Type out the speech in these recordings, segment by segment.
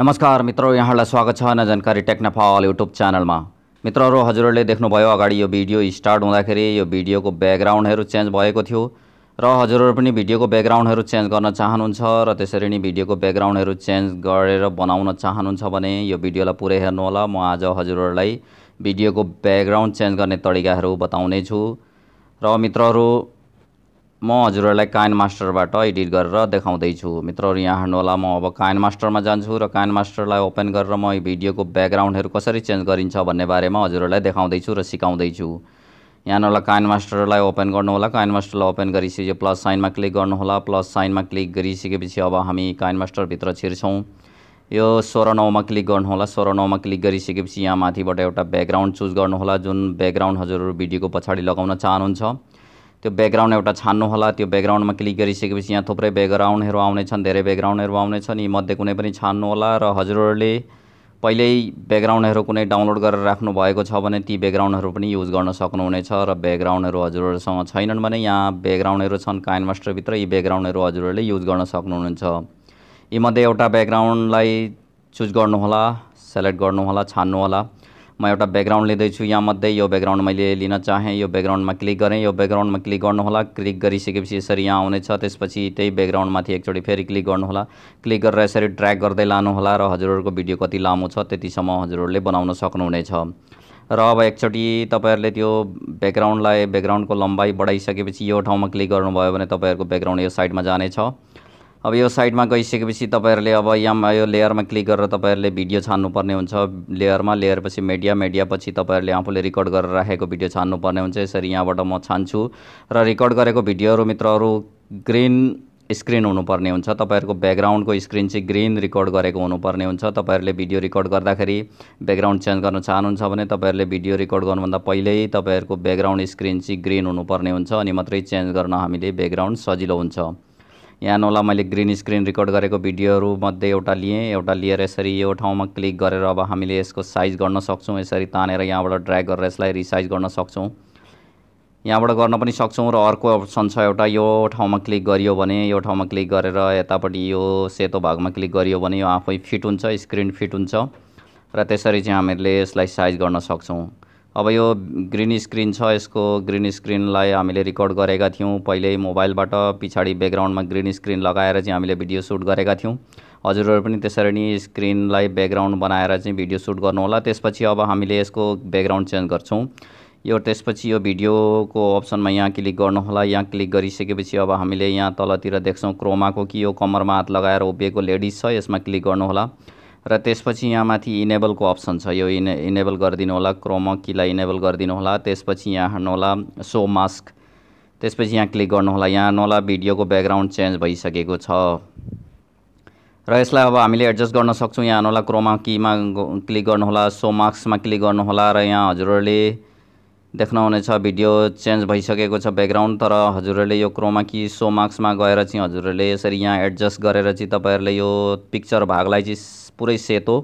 नमस्कार मित्रहरू यहाँलाई स्वागत छ नयाँ जानकारी टेक्नफा युट्युब च्यानलमा मित्रहरू हजुरहरूले देख्नुभयो अगाडि यो भिडियो स्टार्ट हुँदाखेरि यो भिडियोको ब्याकग्राउन्डहरू चेन्ज भएको थियो र हजुरहरू पनि भिडियोको ब्याकग्राउन्डहरू चेन्ज गर्न चाहनुहुन्छ र त्यसरी नै भिडियोको ब्याकग्राउन्डहरू चेन्ज गरेर बनाउन चाहनुहुन्छ भने यो भिडियोलाई पुरै हेर्नुहोला म आज हजुरहरूलाई भिडियोको ब्याकग्राउन्ड चेन्ज गर्ने तरिकाहरू बताउने छु र मित्रहरू म हजुरहरूलाई कायन मास्टरबाट एडिट गरेर देखाउँदैछु मित्रहरू यहाँ हेर्नुहोला म अब कायन मास्टरमा जान्छु र कायन मास्टरलाई ओपन गरेर म भिडियोको ब्याकग्राउन्डहरू कसरी चेन्ज गरिन्छ भन्ने बारेमा हजुरहरूलाई देखाउँदैछु र सिकाउँदैछु यहाँनिर कायन मास्टरलाई ओपन गर्नुहोला कायन मास्टरलाई ओपन गरिसकेपछि प्लस साइनमा क्लिक गर्नुहोला प्लस साइनमा क्लिक गरिसकेपछि अब हामी कायन मास्टरभित्र छिर्छौँ यो सोह्र नौमा क्लिक गर्नुहोला सोह्र नौमा क्लिक गरिसकेपछि यहाँ माथिबाट एउटा ब्याकग्राउन्ड चुज गर्नुहोला जुन ब्याकग्राउन्ड हजुरहरू भिडियोको पछाडि लगाउन चाहनुहुन्छ त्यो ब्याकग्राउन्ड एउटा छान्नु होला त्यो ब्याकग्राउन्डमा क्लिक गरिसकेपछि यहाँ थुप्रै ब्याकग्राउन्डहरू आउने छन् धेरै ब्याकग्राउन्डहरू आउने छन् यी मध्ये कुनै पनि छान्नु होला र हजुरहरूले पहिल्यै ब्याकग्राउन्डहरू कुनै डाउनलोड गरेर राख्नु भएको छ भने ती ब्याकग्राउन्डहरू पनि युज गर्न सक्नुहुनेछ र ब्याकग्राउन्डहरू हजुरहरूसँग छैनन् भने यहाँ ब्याकग्राउन्डहरू छन् काइन मास्टरभित्र यी ब्याकग्राउन्डहरू हजुरहरूले युज गर्न सक्नुहुनेछ यीमध्ये एउटा ब्याकग्राउन्डलाई चुज गर्नुहोला सेलेक्ट गर्नुहोला छान्नुहोला म एउटा ब्याकग्राउन्ड लिँदैछु यहाँमध्ये यो ब्याकग्राउन्ड मैले लिन चाहेँ यो ब्याकग्राउन्डमा क्लिक गरेँ यो ब्याकग्राउन्डमा क्लिक गर्नुहोला क्लिक गरिसकेपछि यसरी यहाँ आउनेछ त्यसपछि त्यही ब्याकग्राउन्डमाथि एकचोटि फेरि क्लिक गर्नुहोला क्लिक गरेर यसरी ट्र्याक गर्दै लानुहोला र हजुरहरूको भिडियो कति लामो छ त्यतिसम्म हजुरहरूले बनाउन सक्नुहुनेछ र अब एकचोटि तपाईँहरूले त्यो ब्याकग्राउन्डलाई ब्याकग्राउन्डको लम्बाइ बढाइसकेपछि यो ठाउँमा क्लिक गर्नुभयो भने तपाईँहरूको ब्याकग्राउन्ड यो साइडमा जानेछ अब यो साइडमा गइसकेपछि तपाईँहरूले अब यहाँ यो लेयरमा क्लिक गरेर तपाईँहरूले भिडियो छान्नुपर्ने हुन्छ लेयरमा लेयर पछि मिडिया मिडिया पछि तपाईँहरूले आफूले रेकर्ड गरेर राखेको भिडियो छान्नुपर्ने हुन्छ यसरी यहाँबाट म छान्छु र रेकर्ड गरेको भिडियोहरू मित्रहरू ग्रिन स्क्रिन हुनुपर्ने हुन्छ तपाईँहरूको ब्याकग्राउन्डको स्क्रिन चाहिँ ग्रिन रेकर्ड गरेको हुनुपर्ने हुन्छ तपाईँहरूले भिडियो रेकर्ड गर्दाखेरि ब्याकग्राउन्ड चेन्ज गर्न चाहनुहुन्छ भने तपाईँहरूले भिडियो रेकर्ड गर्नुभन्दा पहिल्यै तपाईँहरूको ब्याकग्राउन्ड स्क्रिन चाहिँ ग्रिन हुनुपर्ने हुन्छ अनि मात्रै चेन्ज गर्न हामीले ब्याकग्राउन्ड सजिलो हुन्छ यहाँ होला मैले ग्रिन स्क्रिन रेकर्ड गरेको भिडियोहरूमध्ये मध्ये एउटा लिएँ एउटा लिएर यसरी यो ठाउँमा क्लिक गरेर अब हामीले यसको साइज गर्न सक्छौँ यसरी तानेर यहाँबाट ड्र्याग गरेर यसलाई रिसाइज गर्न सक्छौँ यहाँबाट गर्न पनि सक्छौँ र अर्को अप्सन छ एउटा यो ठाउँमा क्लिक गरियो भने यो ठाउँमा क्लिक गरेर यतापट्टि यो सेतो भागमा क्लिक गरियो भने यो आफै फिट हुन्छ स्क्रिन फिट हुन्छ र त्यसरी चाहिँ हामीहरूले यसलाई साइज गर्न सक्छौँ अब यो ग्रिन स्क्रिन छ यसको ग्रिन स्क्रिनलाई हामीले रेकर्ड गरेका थियौँ पहिल्यै मोबाइलबाट पछाडि ब्याकग्राउन्डमा ग्रिन स्क्रिन लगाएर चाहिँ हामीले भिडियो सुट गरेका थियौँ हजुरहरू पनि त्यसरी नै स्क्रिनलाई ब्याकग्राउन्ड बनाएर चाहिँ भिडियो सुट गर्नुहोला त्यसपछि अब हामीले यसको ब्याकग्राउन्ड चेन्ज गर्छौँ यो त्यसपछि यो भिडियोको अप्सनमा यहाँ क्लिक गर्नुहोला यहाँ क्लिक गरिसकेपछि अब हामीले यहाँ तलतिर देख्छौँ क्रोमाको कि यो कम्मरमा हात लगाएर उभिएको लेडिज छ यसमा क्लिक गर्नुहोला र त्यसपछि यहाँ माथि इनेबलको अप्सन छ यो इने इनेबल गरिदिनु होला क्रोम किलाई इनेबल गरिदिनु होला त्यसपछि यहाँ हेर्नुहोला सो मास्क त्यसपछि यहाँ क्लिक गर्नुहोला यहाँ हेर्नुहोला भिडियोको ब्याकग्राउन्ड चेन्ज भइसकेको छ र यसलाई अब हामीले एडजस्ट गर्न सक्छौँ यहाँ हान्नुहोला क्रोमा किमा क्लिक गर्नुहोला सो मास्कमा क्लिक गर्नुहोला र यहाँ हजुरहरूले देख्नुहुनेछ भिडियो चेन्ज भइसकेको छ ब्याकग्राउन्ड तर हजुरहरूले यो क्रोमा कि सो मार्क्समा गएर चाहिँ हजुरहरूले यसरी यहाँ एडजस्ट गरेर चाहिँ तपाईँहरूले यो पिक्चर भागलाई चाहिँ पुरै सेतो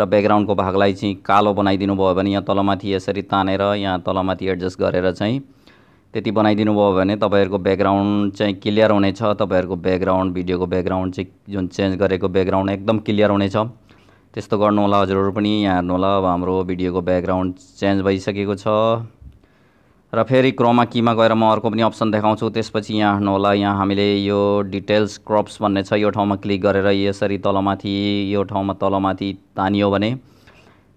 र ब्याकग्राउन्डको भागलाई चाहिँ कालो बनाइदिनु भयो भने यहाँ तलमाथि यसरी तानेर यहाँ तलमाथि एडजस्ट गरेर चाहिँ त्यति बनाइदिनु भयो भने तपाईँहरूको ब्याकग्राउन्ड चाहिँ क्लियर हुनेछ तपाईँहरूको ब्याकग्राउन्ड भिडियोको ब्याकग्राउन्ड चाहिँ जुन चेन्ज गरेको ब्याकग्राउन्ड एकदम क्लियर हुनेछ त्यस्तो होला हजुरहरू पनि यहाँ हेर्नु होला अब हाम्रो भिडियोको ब्याकग्राउन्ड चेन्ज भइसकेको छ र फेरि क्रोमा किमा गएर म अर्को पनि अप्सन देखाउँछु त्यसपछि यहाँ हेर्नुहोला यहाँ हामीले यो डिटेल्स क्रप्स भन्ने छ यो ठाउँमा क्लिक गरेर यसरी तलमाथि यो ठाउँमा तलमाथि तानियो भने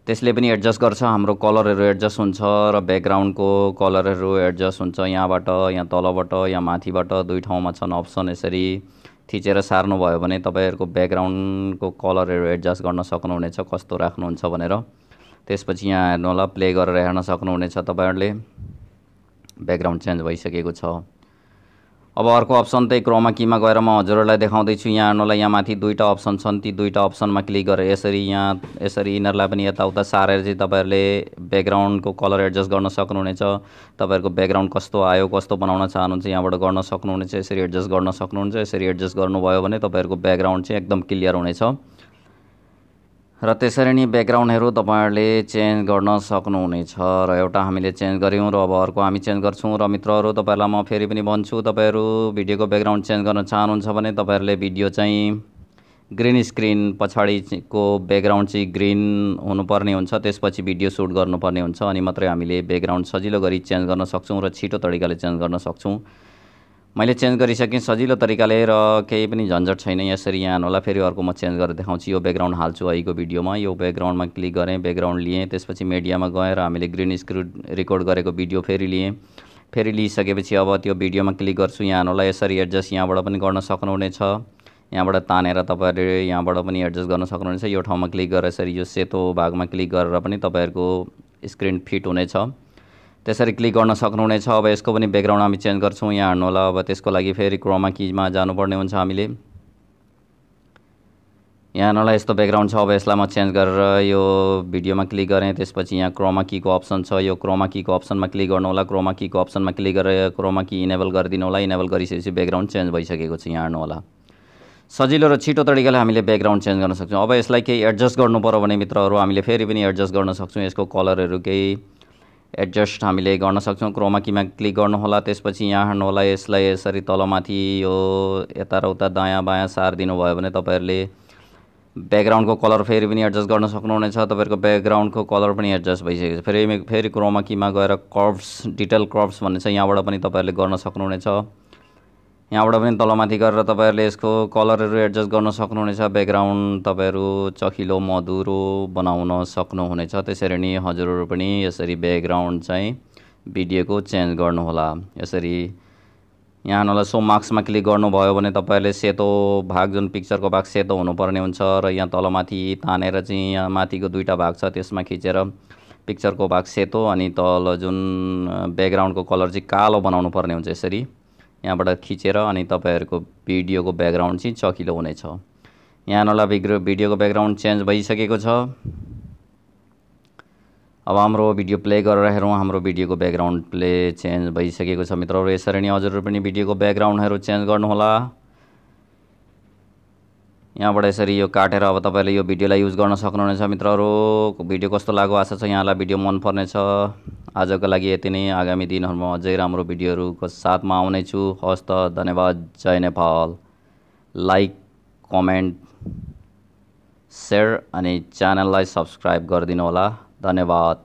त्यसले पनि एडजस्ट गर्छ हाम्रो कलरहरू एडजस्ट हुन्छ र ब्याकग्राउन्डको कलरहरू एडजस्ट हुन्छ यहाँबाट यहाँ तलबाट यहाँ माथिबाट दुई ठाउँमा छन् अप्सन यसरी थिचेर सार्नुभयो भने तपाईँहरूको ब्याकग्राउन्डको कलरहरू एडजस्ट गर्न सक्नुहुनेछ कस्तो राख्नुहुन्छ भनेर त्यसपछि यहाँ हेर्नु होला प्ले गरेर हेर्न सक्नुहुनेछ तपाईँहरूले ब्याकग्राउन्ड चेन्ज भइसकेको छ अब अर्को अप्सन त्यही क्रोमाकीमा किमा गएर म हजुरहरूलाई देखाउँदैछु यहाँ हेर्नुलाई यहाँ माथि दुईवटा अप्सन छन् ती दुईवटा अप्सनमा क्लिक गरेर यसरी यहाँ यसरी यिनीहरूलाई पनि यताउता सारेर चाहिँ तपाईँहरूले ब्याकग्राउन्डको कलर एडजस्ट गर्न सक्नुहुनेछ तपाईँहरूको ब्याकग्राउन्ड कस्तो आयो कस्तो बनाउन चाहनुहुन्छ यहाँबाट गर्न सक्नुहुनेछ यसरी एडजस्ट गर्न सक्नुहुन्छ यसरी एडजस्ट गर्नुभयो भने तपाईँहरूको ब्याकग्राउन्ड चाहिँ एकदम क्लियर हुनेछ र त्यसरी नै ब्याकग्राउन्डहरू तपाईँहरूले चेन्ज गर्न सक्नुहुनेछ र एउटा हामीले चेन्ज गऱ्यौँ र अब अर्को हामी चेन्ज गर्छौँ र मित्रहरू तपाईँहरूलाई म फेरि पनि भन्छु तपाईँहरू भिडियोको ब्याकग्राउन्ड चेन्ज गर्न चाहनुहुन्छ भने तपाईँहरूले भिडियो चाहिँ ग्रिन स्क्रिन पछाडिको ब्याकग्राउन्ड चाहिँ ग्रिन हुनुपर्ने हुन्छ त्यसपछि भिडियो सुट गर्नुपर्ने हुन्छ अनि मात्रै हामीले ब्याकग्राउन्ड सजिलो गरी चेन्ज गर्न सक्छौँ र छिटो तरिकाले चेन्ज गर्न सक्छौँ मैले चेन्ज गरिसकेँ सजिलो तरिकाले र केही पनि झन्झट छैन यसरी यहाँ होला फेरि अर्को म चेन्ज गरेर देखाउँछु यो ब्याकग्राउन्ड हाल्छु अहिलेको भिडियोमा यो ब्याकग्राउन्डमा क्लिक गरेँ ब्याकग्राउन्ड लिएँ त्यसपछि मिडियामा गएर हामीले ग्रिन स्क्रिन रेकर्ड गरेको भिडियो फेरि लिएँ फेरि लिइसकेपछि अब त्यो भिडियोमा क्लिक गर्छु यहाँ होला यसरी एडजस्ट यहाँबाट पनि गर्न सक्नुहुनेछ यहाँबाट तानेर तपाईँहरूले यहाँबाट पनि एडजस्ट गर्न सक्नुहुनेछ यो ठाउँमा क्लिक गरेर यसरी यो सेतो भागमा क्लिक गरेर पनि तपाईँहरूको स्क्रिन फिट हुनेछ त्यसरी क्लिक गर्न सक्नुहुनेछ अब यसको पनि ब्याकग्राउन्ड हामी चेन्ज गर्छौँ यहाँ हेर्नु होला अब त्यसको लागि फेरि क्रोमा किजमा जानुपर्ने हुन्छ हामीले यहाँ यहाँलाई यस्तो ब्याकग्राउन्ड छ अब यसलाई म चेन्ज गरेर यो भिडियोमा क्लिक गरेँ त्यसपछि यहाँ क्रोमा कीको अप्सन छ यो क्रोमा किको अप्सनमा क्लिक गर्नु होला क्रोमा कीको अप्सनमा क्लिक गरेर क्रोमा कि इनेबल गरिदिनु होला इनेबल गरिसकेपछि ब्याकग्राउन्ड चेन्ज भइसकेको छ यहाँ हेर्नु होला सजिलो र छिटो तरिकाले हामीले ब्याकग्राउन्ड चेन्ज गर्न सक्छौँ अब यसलाई केही एडजस्ट गर्नु भने मित्रहरू हामीले फेरि पनि एडजस्ट गर्न सक्छौँ यसको कलरहरू केही एडजस्ट हामीले गर्न सक्छौँ क्रोमा किमा क्लिक गर्नुहोला त्यसपछि यहाँ होला यसलाई यसरी तलमाथि यो यता र उता दायाँ बायाँ सार भयो भने तपाईँहरूले ब्याकग्राउन्डको कलर फेरि पनि एडजस्ट गर्न सक्नुहुनेछ तपाईँहरूको ब्याकग्राउन्डको कलर पनि एडजस्ट भइसकेको छ फेरि फेरि क्रोमा किमा गएर कर्भ्स डिटेल कर्भ्स भन्ने छ यहाँबाट पनि तपाईँहरूले गर्न सक्नुहुनेछ यहाँबाट पनि तलमाथि गरेर तपाईँहरूले यसको कलरहरू एडजस्ट गर्न सक्नुहुनेछ ब्याकग्राउन्ड तपाईँहरू चखिलो मधुरो बनाउन सक्नुहुनेछ त्यसरी नै हजुरहरू पनि यसरी ब्याकग्राउन्ड चाहिँ भिडियोको चेन्ज गर्नुहोला यसरी यहाँहरूलाई सो मार्क्समा क्लिक गर्नुभयो भने तपाईँहरूले सेतो भाग जुन पिक्चरको भाग सेतो हुनुपर्ने हुन्छ र यहाँ तलमाथि तानेर चाहिँ यहाँ माथिको दुईवटा भाग छ त्यसमा खिचेर पिक्चरको भाग सेतो अनि तल जुन ब्याकग्राउन्डको कलर चाहिँ कालो बनाउनु पर्ने हुन्छ यसरी यहाँबाट खिचेर अनि तपाईँहरूको भिडियोको ब्याकग्राउन्ड चाहिँ चकिलो हुनेछ यहाँनिर भिग्रो भिडियोको ब्याकग्राउन्ड चेन्ज भइसकेको छ अब हाम्रो भिडियो प्ले गरेर हेरौँ हाम्रो भिडियोको ब्याकग्राउन्ड प्ले चेन्ज भइसकेको छ मित्रहरू यसरी नै हजुरहरू पनि भिडियोको ब्याकग्राउन्डहरू चेन्ज गर्नुहोला यहाँबाट यसरी यो काटेर अब तपाईँले यो भिडियोलाई युज गर्न सक्नुहुनेछ मित्रहरू भिडियो कस्तो लाग्यो आशा छ यहाँलाई भिडियो मनपर्नेछ आजको लागि यति नै आगामी दिनहरूमा अझै राम्रो भिडियोहरूको साथमा आउनेछु हवस् त धन्यवाद जय नेपाल लाइक कमेन्ट सेयर अनि च्यानललाई सब्सक्राइब गरिदिनु होला धन्यवाद